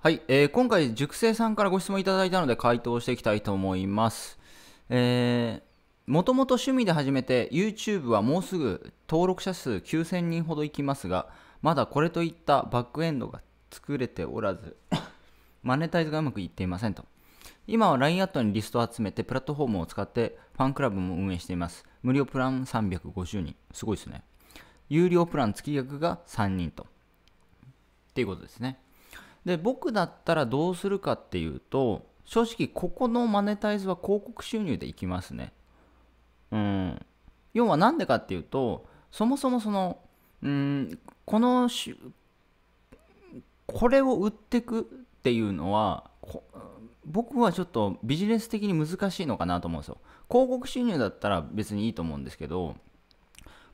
はい、えー、今回、塾生さんからご質問いただいたので回答していきたいと思います。えー、もともと趣味で始めて YouTube はもうすぐ登録者数9000人ほどいきますが、まだこれといったバックエンドが作れておらず、マネタイズがうまくいっていませんと。今は LINE アットにリストを集めてプラットフォームを使ってファンクラブも運営しています。無料プラン350人。すごいですね。有料プラン月額が3人と。っていうことですね。で僕だったらどうするかっていうと正直ここのマネタイズは広告収入でいきますね。うん、要は何でかっていうとそもそもその、うん、このこれを売ってくっていうのは僕はちょっとビジネス的に難しいのかなと思うんですよ。広告収入だったら別にいいと思うんですけど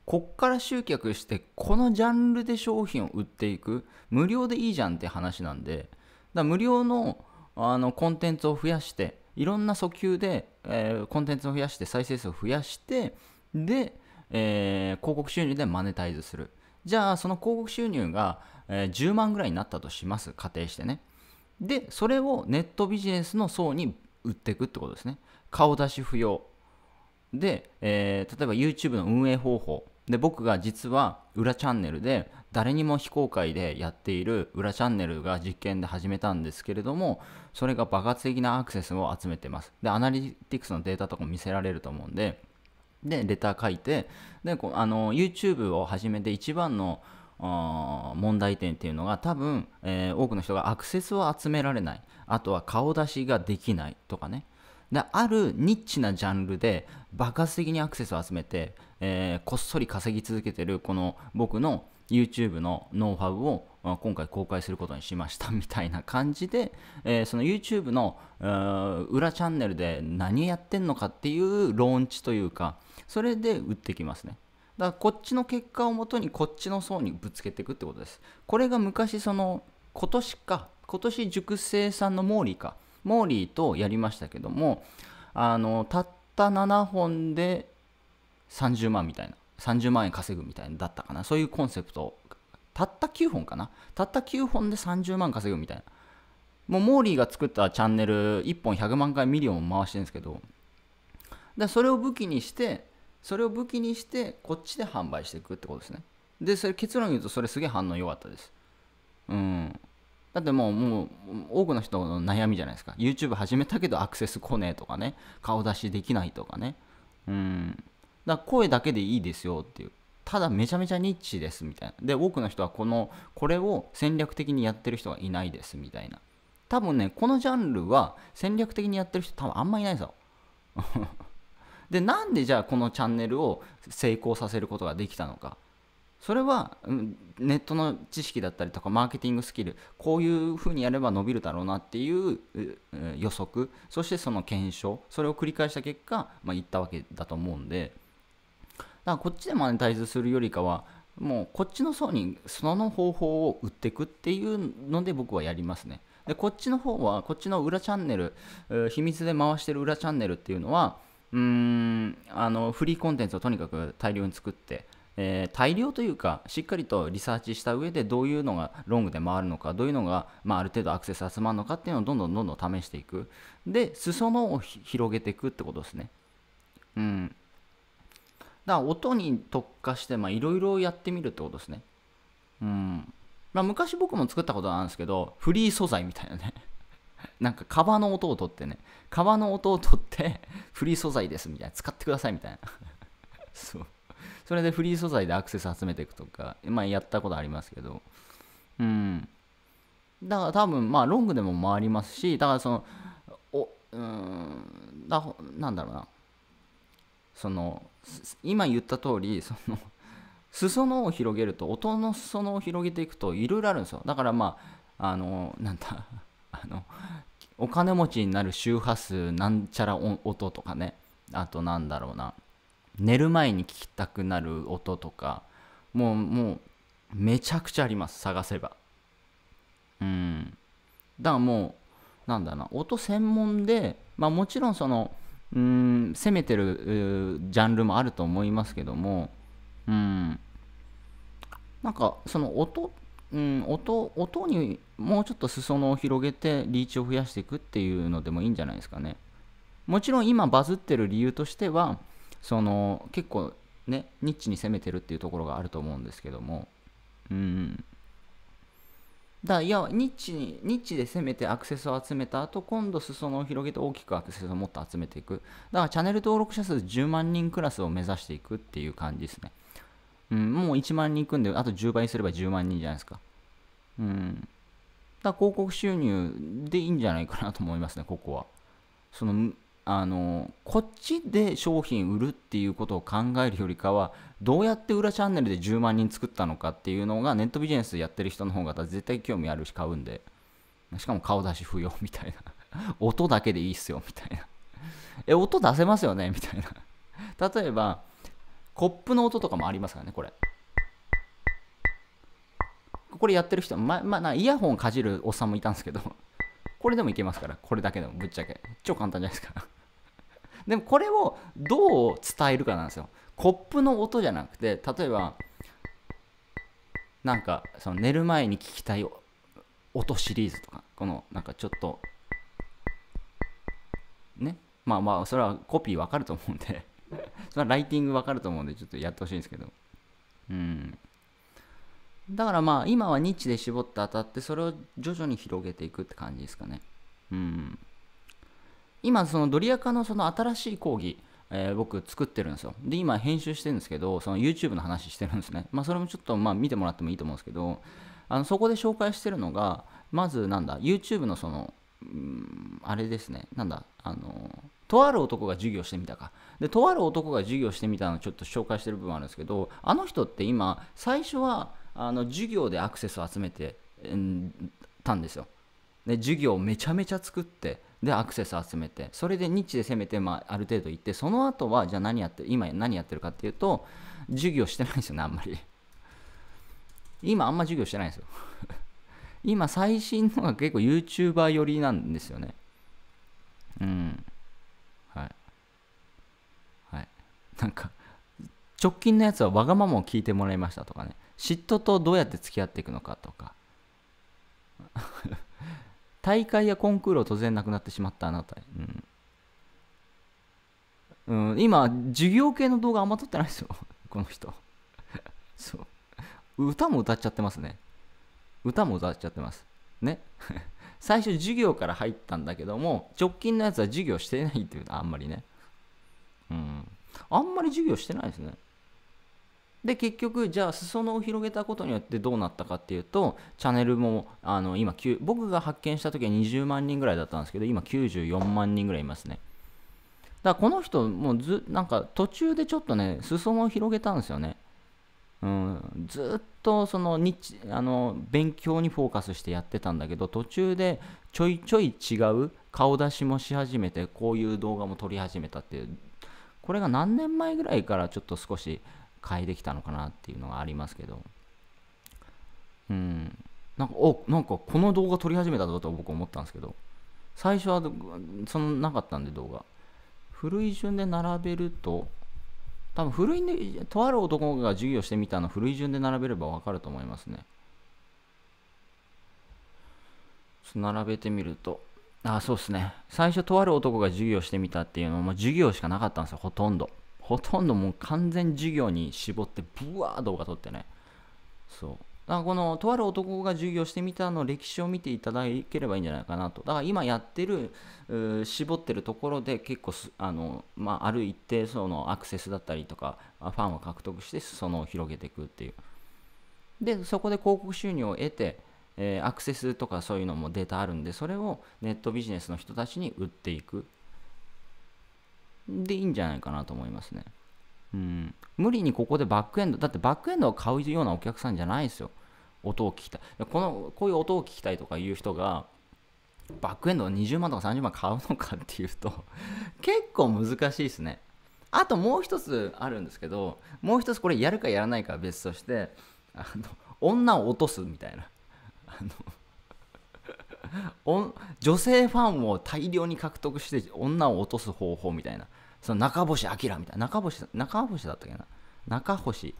こっから集客してこのジャンルで商品を売っていく無料でいいじゃんって話なんでだ無料のあのコンテンツを増やしていろんな訴求で、えー、コンテンツを増やして再生数を増やしてで、えー、広告収入でマネタイズするじゃあその広告収入が、えー、10万ぐらいになったとします仮定してねでそれをネットビジネスの層に売っていくってことですね顔出し不要で、えー、例えば YouTube の運営方法で僕が実は裏チャンネルで誰にも非公開でやっている裏チャンネルが実験で始めたんですけれどもそれが爆発的なアクセスを集めてますでアナリティクスのデータとかも見せられると思うんででレター書いてであの YouTube を始めて一番の問題点っていうのが多分、えー、多くの人がアクセスを集められないあとは顔出しができないとかねであるニッチなジャンルで爆発的にアクセスを集めて、えー、こっそり稼ぎ続けてるこの僕の YouTube のノウハウを今回公開することにしました みたいな感じで、えー、その YouTube の裏チャンネルで何やってんのかっていうローンチというかそれで売ってきますねだからこっちの結果をもとにこっちの層にぶつけていくってことですこれが昔その今年か今年熟成さんのモーリーかモーリーとやりましたけどもあのたった7本で30万みたいな30万円稼ぐみたいなだったかなそういうコンセプトたった9本かなたった9本で30万稼ぐみたいなもうモーリーが作ったチャンネル1本100万回ミリオン回してるんですけどだそれを武器にしてそれを武器にしてこっちで販売していくってことですねでそれ結論言うとそれすげえ反応良かったですうんだってもうもう多くの人の悩みじゃないですか YouTube 始めたけどアクセス来ねえとかね顔出しできないとかねうんだから声だけでいいですよっていうただめちゃめちゃニッチですみたいなで多くの人はこのこれを戦略的にやってる人がいないですみたいな多分ねこのジャンルは戦略的にやってる人多分あんまいないぞ ですよでなんでじゃあこのチャンネルを成功させることができたのかそれはネットの知識だったりとかマーケティングスキルこういうふうにやれば伸びるだろうなっていう予測そしてその検証それを繰り返した結果、まあ、いったわけだと思うんでだからこっちでマネタイズするよりかはもうこっちの層にその方法を売っていくっていうので僕はやりますねでこっちの方はこっちの裏チャンネル秘密で回してる裏チャンネルっていうのはうーんあのフリーコンテンツをとにかく大量に作ってえー、大量というかしっかりとリサーチした上でどういうのがロングで回るのかどういうのが、まあ、ある程度アクセス集まるのかっていうのをどんどんどんどん試していくで裾野を広げていくってことですねうんだから音に特化していろいろやってみるってことですねうんまあ、昔僕も作ったことなんですけどフリー素材みたいなね なんか革の音を取ってね革の音を取って フリー素材ですみたいな使ってくださいみたいな そうそれでフリー素材でアクセス集めていくとか、まあ、やったことありますけど、うん。だから多分、まあ、ロングでも回りますし、だからその、お、うん、だなんだろうな。その、今言った通り、その、裾野を広げると、音の裾野を広げていくと、いろいろあるんですよ。だからまあ、あの、なんだ、あの、お金持ちになる周波数なんちゃら音とかね、あとなんだろうな、寝る前に聞きたくなる音とかもうもうめちゃくちゃあります探せばうんだからもうなんだな音専門でまあもちろんそのうん攻めてるジャンルもあると思いますけどもうんなんかその音うん、音音にもうちょっと裾野を広げてリーチを増やしていくっていうのでもいいんじゃないですかねもちろん今バズってる理由としてはその結構ねニッチに攻めてるっていうところがあると思うんですけどもうんだいやニッチにニッチで攻めてアクセスを集めた後今度裾野を広げて大きくアクセスをもっと集めていくだからチャンネル登録者数10万人クラスを目指していくっていう感じですね、うん、もう1万人いくんであと10倍にすれば10万人じゃないですかうんだから広告収入でいいんじゃないかなと思いますねここはそのあのこっちで商品売るっていうことを考えるよりかはどうやって裏チャンネルで10万人作ったのかっていうのがネットビジネスやってる人の方が絶対興味あるし買うんでしかも顔出し不要みたいな 音だけでいいっすよみたいなえ音出せますよねみたいな例えばコップの音とかもありますからねこれこれやってる人ままあイヤホンかじるおっさんもいたんですけどこれでもいけますからこれだけでもぶっちゃけ超簡単じゃないですかでもこれをどう伝えるかなんですよコップの音じゃなくて例えばなんかその寝る前に聞きたい音シリーズとかこのなんかちょっとねまあまあそれはコピーわかると思うんで それはライティングわかると思うんでちょっとやってほしいんですけどうんだからまあ今はニッチで絞って当たってそれを徐々に広げていくって感じですかねうん今そのドリアカのその新しい講義えー、僕作ってるんですよ。で、今編集してるんですけど、その YouTube の話してるんですね。まあ、それもちょっとまあ見てもらってもいいと思うんですけど、あのそこで紹介してるのが、まずなんだ、YouTube のその、うん、あれですね、なんだ、あの、とある男が授業してみたか。で、とある男が授業してみたのをちょっと紹介してる部分あるんですけど、あの人って今、最初は、あの、授業でアクセスを集めて、うん、たんですよ。で、授業をめちゃめちゃ作って、でアクセス集めてそれでニッチで攻めて、まあ、ある程度行ってその後はじゃあ何やって今何やってるかっていうと授業してないんですよねあんまり今あんま授業してないんですよ 今最新のが結構 YouTuber 寄りなんですよねうんはいはいなんか直近のやつはわがままを聞いてもらいましたとかね嫉妬とどうやって付き合っていくのかとか大会やコンクールを突然なくなってしまったあなた、うん、うん、今授業系の動画あんま撮ってないですよ この人そう歌も歌っちゃってますね歌も歌っちゃってますね 最初授業から入ったんだけども直近のやつは授業してないっていうあんまりねうんあんまり授業してないですねで結局じゃあ裾野を広げたことによってどうなったかっていうとチャンネルもあの今僕が発見した時は20万人ぐらいだったんですけど今94万人ぐらいいますねだからこの人もうずなんか途中でちょっとね裾野を広げたんですよねうん、ずっとその日あの勉強にフォーカスしてやってたんだけど途中でちょいちょい違う顔出しもし始めてこういう動画も撮り始めたっていうこれが何年前ぐらいからちょっと少し変えてきたのかなっていうのがありますけどうんなんかおなんかこの動画撮り始めたぞと僕思ったんですけど最初はそのなかったんで動画古い順で並べると多分古いでとある男が授業してみたの古い順で並べればわかると思いますね並べてみるとあそうですね最初とある男が授業してみたっていうのも授業しかなかったんですよほとんどほとんどもう完全授業に絞ってブワー動画撮ってねそうだからこのとある男が授業してみたの歴史を見ていただければいいんじゃないかなとだから今やってる絞ってるところで結構あの、まあ、ある一定そのアクセスだったりとかファンを獲得してその広げていくっていうでそこで広告収入を得て、えー、アクセスとかそういうのもデータあるんでそれをネットビジネスの人たちに売っていくでいいんじゃないかなと思いますね。うん、無理にここでバックエンドだってバックエンドを買うようなお客さんじゃないですよ音を聞きたいこのこういう音を聞きたいとかいう人がバックエンドを20万とか30万買うのかっていうと 結構難しいですねあともう一つあるんですけどもう一つこれやるかやらないかは別としてあの女を落とすみたいなあの 女性ファンを大量に獲得して女を落とす方法みたいなその中星明みたいな中星中星だったっけな中星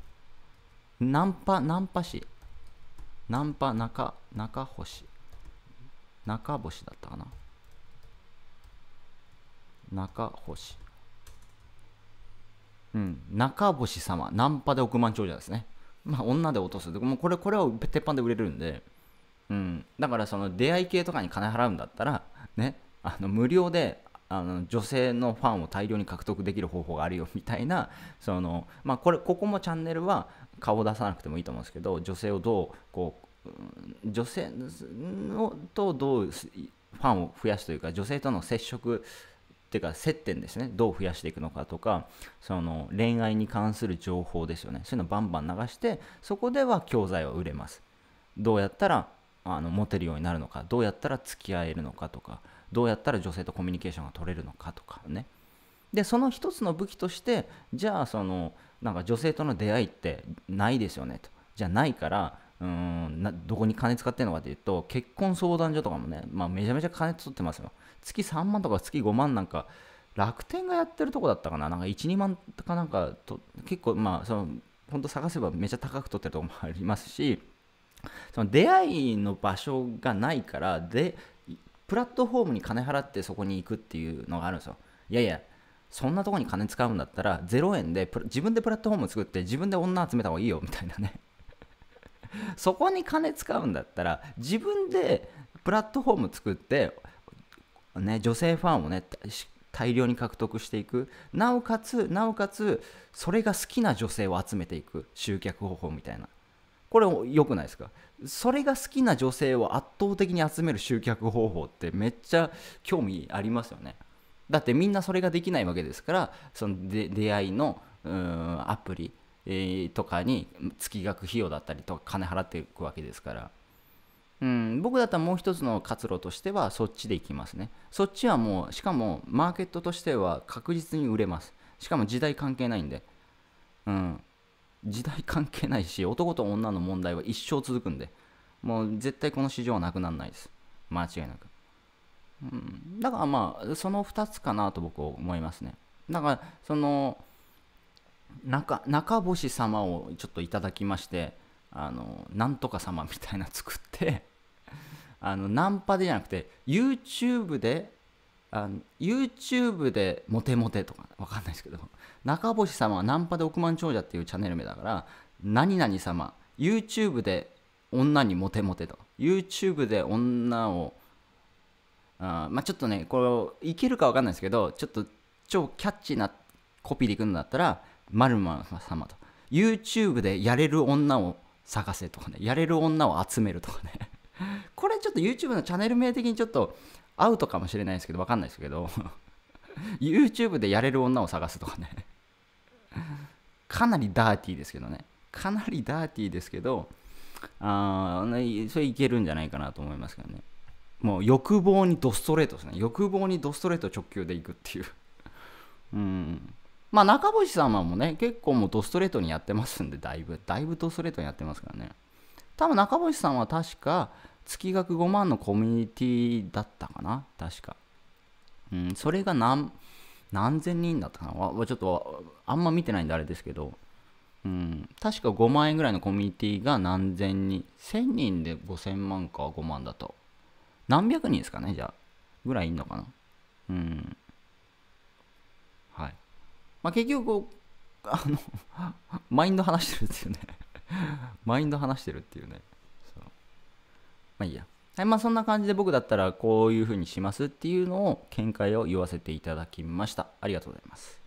ナンパナンパ師ナンパ中中星中星だったかな中星うん中星様ナンパで億万長者ですねまあ女で落とすでもこれこれは鉄板で売れるんでうん、だからその出会い系とかに金払うんだったら、ね、あの無料であの女性のファンを大量に獲得できる方法があるよみたいなその、まあ、これここもチャンネルは顔を出さなくてもいいと思うんですけど女性をどうこう女性のとどうファンを増やすというか女性との接触ていうか接点ですねどう増やしていくのかとかその恋愛に関する情報ですよねそういうのバンバン流してそこでは教材は売れますどうやったらあの持てるようになるのかどうやったら付き合えるのかとかどうやったら女性とコミュニケーションが取れるのかとかねでその一つの武器としてじゃあそのなんか女性との出会いってないですよねとじゃあないからうんなどこに金使ってるのかというと結婚相談所とかもね、まあ、めちゃめちゃ金取ってますよ月3万とか月5万なんか楽天がやってるとこだったかななんか12万とかなんかと結構まあその本当探せばめちゃ高く取ってるとこもありますしその出会いの場所がないからでプラットフォームに金払ってそこに行くっていうのがあるんですよいやいやそんなとこに金使うんだったら0円で自分でプラットフォーム作って自分で女集めた方がいいよみたいなね そこに金使うんだったら自分でプラットフォーム作って、ね、女性ファンをね大量に獲得していくなおかつなおかつそれが好きな女性を集めていく集客方法みたいなこれ良くないですかそれが好きな女性を圧倒的に集める集客方法ってめっちゃ興味ありますよねだってみんなそれができないわけですからその出会いのアプリ、えー、とかに月額費用だったりとか金払っていくわけですからうん僕だったらもう一つの活路としてはそっちでいきますねそっちはもうしかもマーケットとしては確実に売れますしかも時代関係ないんでうん時代関係ないし、男と女の問題は一生続くんで、もう絶対この市場はなくならないです。間違いなく。うん、だからまあ、その2つかなと僕は思いますね。だから、その、中中星様をちょっといただきまして、あの、なんとか様みたいな作ってあの、ナンパでじゃなくて、YouTube であの YouTube でモテモテとかわかんないですけど 中星様はナンパで億万長者っていうチャンネル名だから何々様 YouTube で女にモテモテと YouTube で女をあまあちょっとねこれいけるかわかんないですけどちょっと超キャッチーなコピーでいくんだったらルマ様と YouTube でやれる女を探せとかねやれる女を集めるとかね これちょっと YouTube のチャンネル名的にちょっとアウトかもしれないですけど、わかんないですけど、YouTube でやれる女を探すとかね。かなりダーティーですけどね。かなりダーティーですけど、あそれいけるんじゃないかなと思いますけどね。もう欲望にドストレートですね。欲望にドストレート直球でいくっていう。うん。まあ中星様もね、結構もうドストレートにやってますんで、だいぶ、だいぶドストレートにやってますからね。多分中星さんは確か、月額5万のコミュニティだったかな確か。うん、それが何、何千人だったかなちょっと、あんま見てないんであれですけど、うん、確か5万円ぐらいのコミュニティが何千人、1000人で5000万か5万だと。何百人ですかねじゃあ。ぐらいいんのかなうん。はい。まあ、結局、あの マインド話してるっていうね マインド話してるっていうねまあいいや。はい、まあそんな感じで僕だったらこういうふうにしますっていうのを見解を言わせていただきました。ありがとうございます。